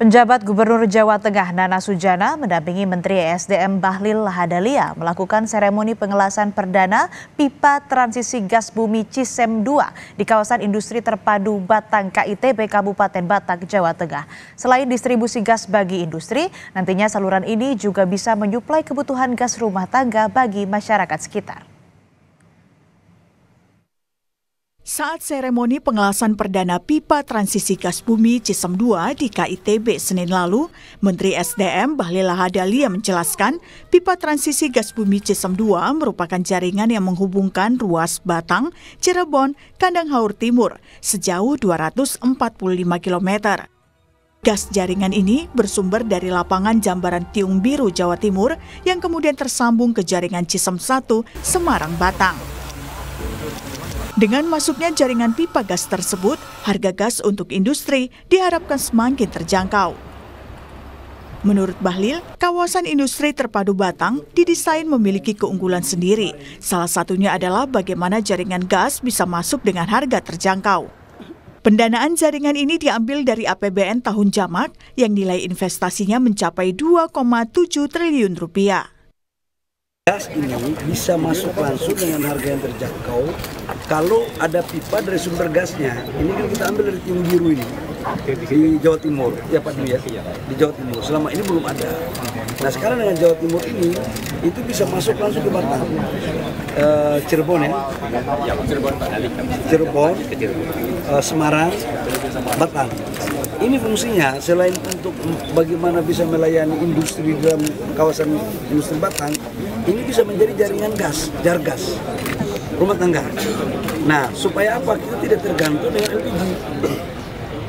Penjabat Gubernur Jawa Tengah Nana Sujana mendampingi Menteri ESDM Bahlil Lahadalia melakukan seremoni pengelasan perdana pipa transisi gas bumi Cisem 2 di kawasan industri terpadu Batang KITB Kabupaten Batang, Jawa Tengah. Selain distribusi gas bagi industri, nantinya saluran ini juga bisa menyuplai kebutuhan gas rumah tangga bagi masyarakat sekitar. Saat seremoni pengelasan perdana pipa transisi gas bumi Cisem II di KITB Senin lalu, Menteri SDM Bahlila Hadalia menjelaskan pipa transisi gas bumi Cisem II merupakan jaringan yang menghubungkan ruas Batang, Cirebon, Kandang Haur Timur sejauh 245 km. Gas jaringan ini bersumber dari lapangan Jambaran Tiung Biru, Jawa Timur yang kemudian tersambung ke jaringan Cisem 1, Semarang, Batang. Dengan masuknya jaringan pipa gas tersebut, harga gas untuk industri diharapkan semakin terjangkau. Menurut Bahlil, kawasan industri terpadu Batang didesain memiliki keunggulan sendiri. Salah satunya adalah bagaimana jaringan gas bisa masuk dengan harga terjangkau. Pendanaan jaringan ini diambil dari APBN tahun jamak yang nilai investasinya mencapai 2,7 triliun rupiah gas ini bisa masuk langsung dengan harga yang terjangkau kalau ada pipa dari sumber gasnya. Ini kan kita ambil dari timur Biru ini di Jawa Timur ya Pak Dwi ya iya. di Jawa Timur selama ini belum ada nah sekarang dengan Jawa Timur ini itu bisa masuk langsung ke Batam e, Cirebon ya iya, Cirebon Cirebon e, Semarang Batam ini fungsinya selain untuk bagaimana bisa melayani industri dalam kawasan industri Batam ini bisa menjadi jaringan gas, jargas, rumah tangga. Nah, supaya apa? Kita tidak tergantung dengan LPG.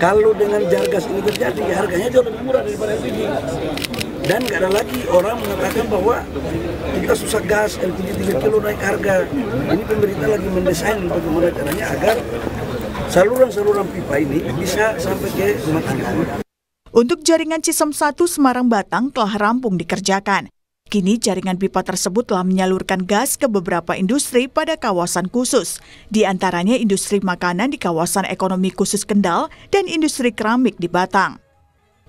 Kalau dengan jargas ini terjadi, ya harganya jauh lebih murah daripada LPG. Dan gak ada lagi orang mengatakan bahwa kita susah gas, LPG 3 kilo naik harga. Ini pemerintah lagi mendesain bagaimana caranya agar saluran-saluran pipa ini bisa sampai ke rumah tangga. Untuk jaringan Cisem 1 Semarang Batang telah rampung dikerjakan. Kini jaringan pipa tersebut telah menyalurkan gas ke beberapa industri pada kawasan khusus, di antaranya industri makanan di kawasan ekonomi khusus Kendal dan industri keramik di Batang.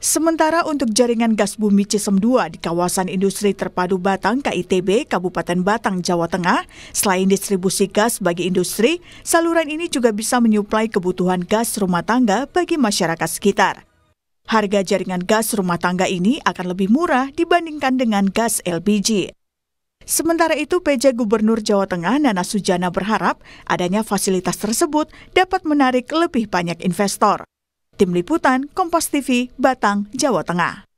Sementara untuk jaringan gas bumi Cisem 2 di kawasan industri terpadu Batang KITB, Kabupaten Batang, Jawa Tengah, selain distribusi gas bagi industri, saluran ini juga bisa menyuplai kebutuhan gas rumah tangga bagi masyarakat sekitar. Harga jaringan gas rumah tangga ini akan lebih murah dibandingkan dengan gas LPG. Sementara itu, PJ Gubernur Jawa Tengah Nana Sujana berharap adanya fasilitas tersebut dapat menarik lebih banyak investor. Tim Liputan, Kompas TV, Batang, Jawa Tengah.